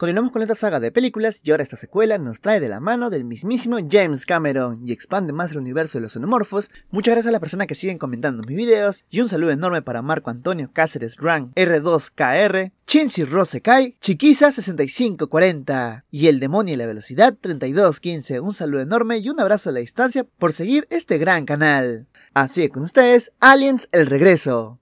Continuamos con esta saga de películas y ahora esta secuela nos trae de la mano del mismísimo James Cameron y expande más el universo de los xenomorfos. Muchas gracias a las personas que siguen comentando mis videos y un saludo enorme para Marco Antonio Cáceres Gran R2KR, Chinsi Kai, Chiquisa6540 y El Demonio y la Velocidad 3215. Un saludo enorme y un abrazo a la distancia por seguir este gran canal. Así que con ustedes, Aliens El Regreso.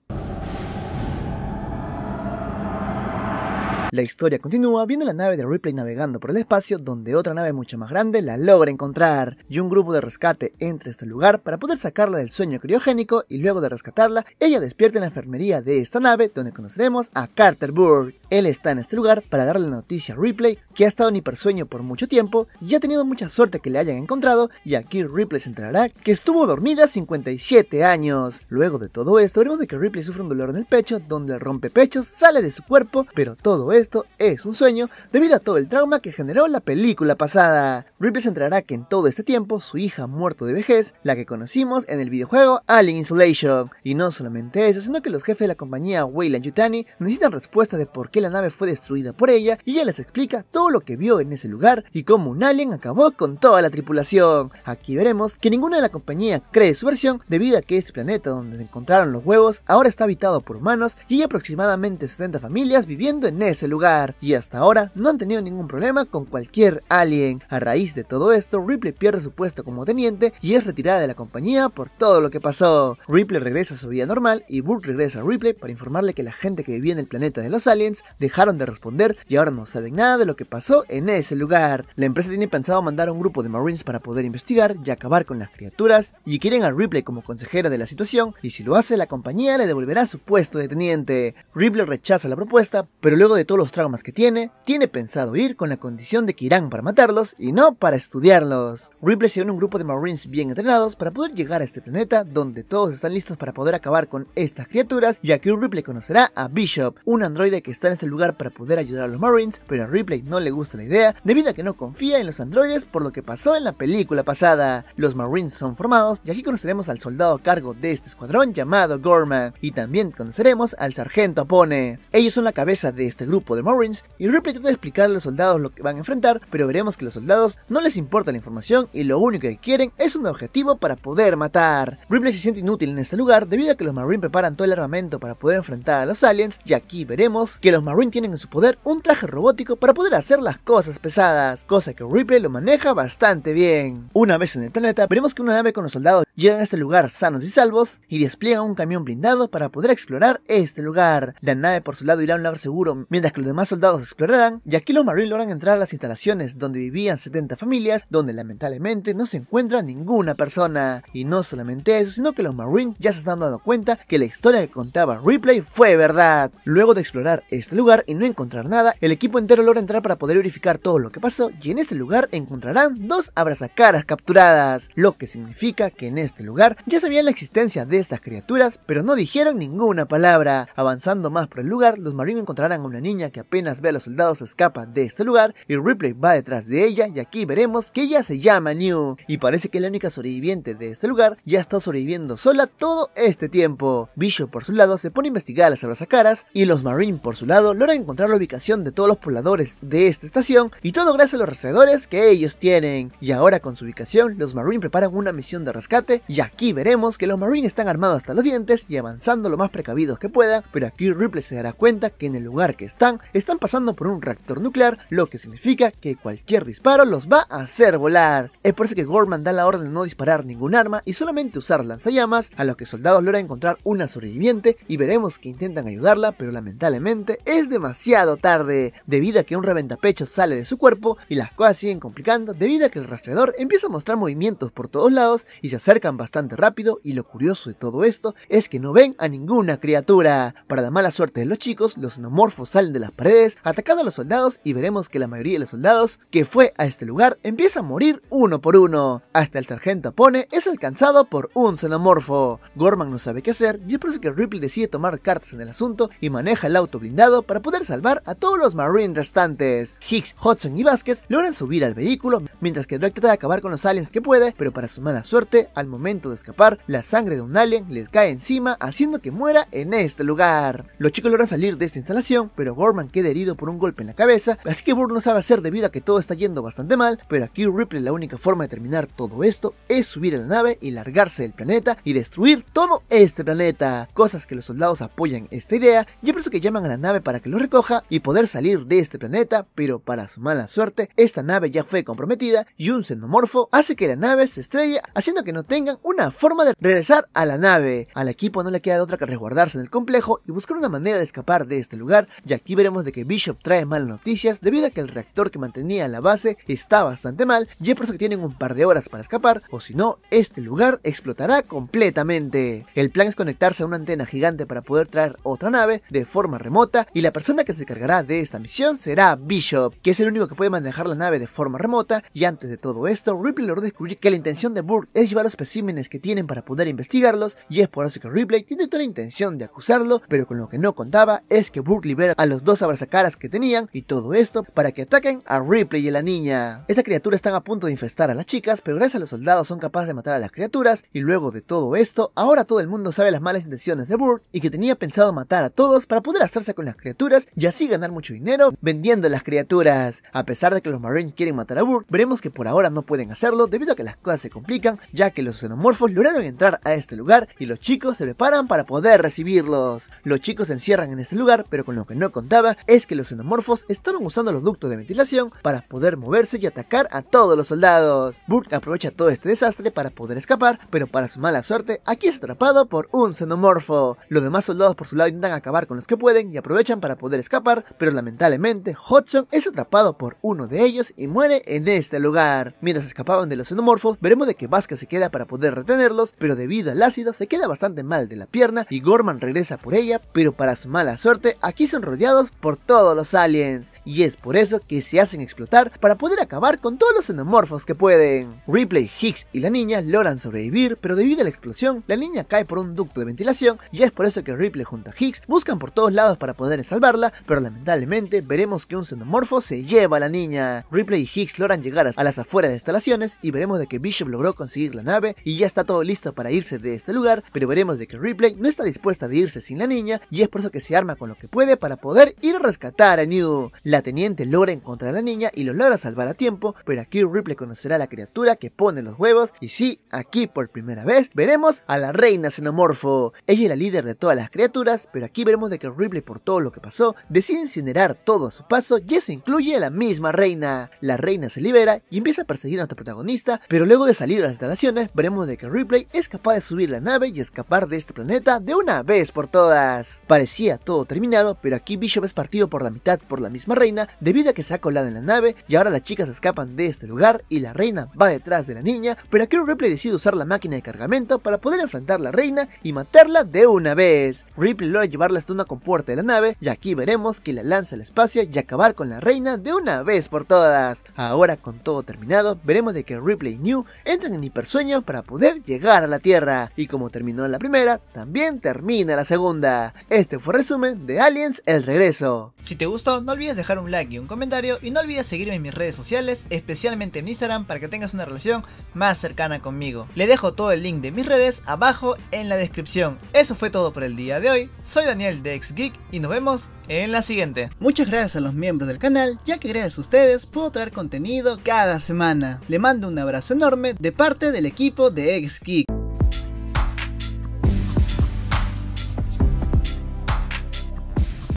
La historia continúa viendo la nave de Ripley navegando por el espacio donde otra nave mucho más grande la logra encontrar y un grupo de rescate entra a este lugar para poder sacarla del sueño criogénico y luego de rescatarla ella despierta en la enfermería de esta nave donde conoceremos a Carter Burke él está en este lugar para darle la noticia a Ripley, que ha estado en hipersueño por mucho tiempo y ha tenido mucha suerte que le hayan encontrado, y aquí Ripley se enterará que estuvo dormida 57 años. Luego de todo esto, veremos de que Ripley sufre un dolor en el pecho, donde el rompepechos sale de su cuerpo, pero todo esto es un sueño debido a todo el trauma que generó la película pasada. Ripley se enterará que en todo este tiempo su hija muerto de vejez, la que conocimos en el videojuego Alien Insulation. Y no solamente eso, sino que los jefes de la compañía Weyland Yutani necesitan respuesta de por qué la nave fue destruida por ella y ella les explica todo lo que vio en ese lugar y cómo un alien acabó con toda la tripulación. Aquí veremos que ninguna de la compañía cree su versión debido a que este planeta donde se encontraron los huevos ahora está habitado por humanos y hay aproximadamente 70 familias viviendo en ese lugar y hasta ahora no han tenido ningún problema con cualquier alien. A raíz de todo esto, Ripley pierde su puesto como teniente y es retirada de la compañía por todo lo que pasó. Ripley regresa a su vida normal y Burke regresa a Ripley para informarle que la gente que vivía en el planeta de los aliens dejaron de responder y ahora no saben nada de lo que pasó en ese lugar. La empresa tiene pensado mandar a un grupo de Marines para poder investigar y acabar con las criaturas y quieren a Ripley como consejera de la situación y si lo hace la compañía le devolverá su puesto de teniente. Ripley rechaza la propuesta, pero luego de todos los traumas que tiene, tiene pensado ir con la condición de que irán para matarlos y no para estudiarlos. Ripley se une a un grupo de Marines bien entrenados para poder llegar a este planeta donde todos están listos para poder acabar con estas criaturas ya que Ripley conocerá a Bishop, un androide que está en el este lugar para poder ayudar a los Marines, pero a Ripley no le gusta la idea debido a que no confía en los androides por lo que pasó en la película pasada. Los Marines son formados y aquí conoceremos al soldado a cargo de este escuadrón llamado Gorman y también conoceremos al sargento Apone. Ellos son la cabeza de este grupo de Marines y Ripley trata de explicar a los soldados lo que van a enfrentar, pero veremos que los soldados no les importa la información y lo único que quieren es un objetivo para poder matar. Ripley se siente inútil en este lugar debido a que los Marines preparan todo el armamento para poder enfrentar a los aliens y aquí veremos que los Marine tienen en su poder un traje robótico para poder hacer las cosas pesadas, cosa que Ripley lo maneja bastante bien. Una vez en el planeta, veremos que una nave con los soldados llegan a este lugar sanos y salvos y despliegan un camión blindado para poder explorar este lugar. La nave por su lado irá a un lugar seguro mientras que los demás soldados explorarán y aquí los Marines logran entrar a las instalaciones donde vivían 70 familias donde lamentablemente no se encuentra ninguna persona. Y no solamente eso, sino que los Marines ya se están dando cuenta que la historia que contaba Ripley fue verdad. Luego de explorar este lugar y no encontrar nada, el equipo entero logra entrar para poder verificar todo lo que pasó y en este lugar encontrarán dos abrazacaras capturadas, lo que significa que en este lugar ya sabían la existencia de estas criaturas, pero no dijeron ninguna palabra. Avanzando más por el lugar, los marines encontrarán a una niña que apenas ve a los soldados escapa de este lugar y Ripley va detrás de ella y aquí veremos que ella se llama New y parece que la única sobreviviente de este lugar ya ha estado sobreviviendo sola todo este tiempo. Bishop por su lado se pone a investigar las abrazacaras y los marines por su lado logra encontrar la ubicación de todos los pobladores de esta estación y todo gracias a los rastreadores que ellos tienen. Y ahora con su ubicación, los Marines preparan una misión de rescate y aquí veremos que los Marines están armados hasta los dientes y avanzando lo más precavidos que puedan, pero aquí Ripley se dará cuenta que en el lugar que están, están pasando por un reactor nuclear, lo que significa que cualquier disparo los va a hacer volar. Es por eso que Gorman da la orden de no disparar ningún arma y solamente usar lanzallamas, a lo que soldados logra encontrar una sobreviviente y veremos que intentan ayudarla, pero lamentablemente es demasiado tarde, debido a que un reventapecho sale de su cuerpo y las cosas siguen complicando debido a que el rastreador empieza a mostrar movimientos por todos lados y se acercan bastante rápido y lo curioso de todo esto es que no ven a ninguna criatura. Para la mala suerte de los chicos, los xenomorfos salen de las paredes atacando a los soldados y veremos que la mayoría de los soldados que fue a este lugar empieza a morir uno por uno. Hasta el sargento Apone es alcanzado por un xenomorfo. Gorman no sabe qué hacer y es por eso que Ripley decide tomar cartas en el asunto y maneja el auto blindado para poder salvar a todos los Marines restantes. Hicks, Hudson y Vázquez logran subir al vehículo mientras que Drake trata de acabar con los aliens que puede, pero para su mala suerte, al momento de escapar, la sangre de un alien les cae encima haciendo que muera en este lugar. Los chicos logran salir de esta instalación, pero Gorman queda herido por un golpe en la cabeza, así que Burr no sabe hacer debido a que todo está yendo bastante mal, pero aquí Ripley la única forma de terminar todo esto es subir a la nave y largarse del planeta y destruir todo este planeta, cosas que los soldados apoyan esta idea y es por eso que llaman a la nave para para que lo recoja y poder salir de este planeta, pero para su mala suerte, esta nave ya fue comprometida y un xenomorfo hace que la nave se estrelle, haciendo que no tengan una forma de regresar a la nave. Al equipo no le queda otra que resguardarse en el complejo y buscar una manera de escapar de este lugar, y aquí veremos de que Bishop trae malas noticias debido a que el reactor que mantenía la base está bastante mal, y es por eso que tienen un par de horas para escapar, o si no, este lugar explotará completamente. El plan es conectarse a una antena gigante para poder traer otra nave de forma remota y la persona que se encargará de esta misión será Bishop, que es el único que puede manejar la nave de forma remota, y antes de todo esto, Ripley logró descubrir que la intención de Burke es llevar los especímenes que tienen para poder investigarlos, y es por eso que Ripley tiene toda la intención de acusarlo, pero con lo que no contaba es que Burke libera a los dos abrazacaras que tenían, y todo esto para que ataquen a Ripley y a la niña. Esta criatura están a punto de infestar a las chicas, pero gracias a los soldados son capaces de matar a las criaturas, y luego de todo esto, ahora todo el mundo sabe las malas intenciones de Burke, y que tenía pensado matar a todos para poder hacerse con las criaturas criaturas y así ganar mucho dinero vendiendo las criaturas. A pesar de que los Marines quieren matar a Burke, veremos que por ahora no pueden hacerlo debido a que las cosas se complican, ya que los xenomorfos lograron entrar a este lugar y los chicos se preparan para poder recibirlos. Los chicos se encierran en este lugar, pero con lo que no contaba es que los xenomorfos estaban usando los ductos de ventilación para poder moverse y atacar a todos los soldados. Burke aprovecha todo este desastre para poder escapar, pero para su mala suerte, aquí es atrapado por un xenomorfo. Los demás soldados por su lado intentan acabar con los que pueden y aprovechan para poder escapar, pero lamentablemente Hudson es atrapado por uno de ellos y muere en este lugar. Mientras escapaban de los xenomorfos, veremos de que Vasca se queda para poder retenerlos, pero debido al ácido se queda bastante mal de la pierna y Gorman regresa por ella, pero para su mala suerte aquí son rodeados por todos los aliens, y es por eso que se hacen explotar para poder acabar con todos los xenomorfos que pueden. Ripley, Hicks y la niña logran sobrevivir, pero debido a la explosión, la niña cae por un ducto de ventilación y es por eso que Ripley junto a Hicks buscan por todos lados para poder salvarla, pero lamentablemente veremos que un xenomorfo se lleva a la niña. Ripley y Higgs logran llegar a las afueras de instalaciones y veremos de que Bishop logró conseguir la nave y ya está todo listo para irse de este lugar, pero veremos de que Ripley no está dispuesta de irse sin la niña y es por eso que se arma con lo que puede para poder ir a rescatar a New. La teniente logra encontrar a la niña y lo logra salvar a tiempo, pero aquí Ripley conocerá a la criatura que pone los huevos y sí, aquí por primera vez veremos a la reina xenomorfo. Ella es la líder de todas las criaturas, pero aquí veremos de que Ripley por todo lo que pasó, decide incinerar todo a su paso y eso incluye a la misma reina. La reina se libera y empieza a perseguir a nuestra protagonista, pero luego de salir a las instalaciones, veremos de que Ripley es capaz de subir la nave y escapar de este planeta de una vez por todas. Parecía todo terminado, pero aquí Bishop es partido por la mitad por la misma reina debido a que se ha colado en la nave y ahora las chicas escapan de este lugar y la reina va detrás de la niña, pero aquí Ripley decide usar la máquina de cargamento para poder enfrentar a la reina y matarla de una vez. Ripley logra llevarla hasta una compuerta de la nave, y aquí veremos que la lanza al espacio y acabar con la reina de una vez por todas. Ahora con todo terminado, veremos de que Ripley New entran en hipersueño para poder llegar a la Tierra, y como terminó la primera, también termina la segunda. Este fue el resumen de Aliens El Regreso. Si te gustó, no olvides dejar un like y un comentario, y no olvides seguirme en mis redes sociales, especialmente en Instagram, para que tengas una relación más cercana conmigo. Le dejo todo el link de mis redes abajo en la descripción. Eso fue todo por el día de hoy, soy Daniel de Xgeek y nos vemos en la siguiente. Muchas gracias a los miembros del canal, ya que gracias a ustedes puedo traer contenido cada semana. Le mando un abrazo enorme de parte del equipo de Xkick.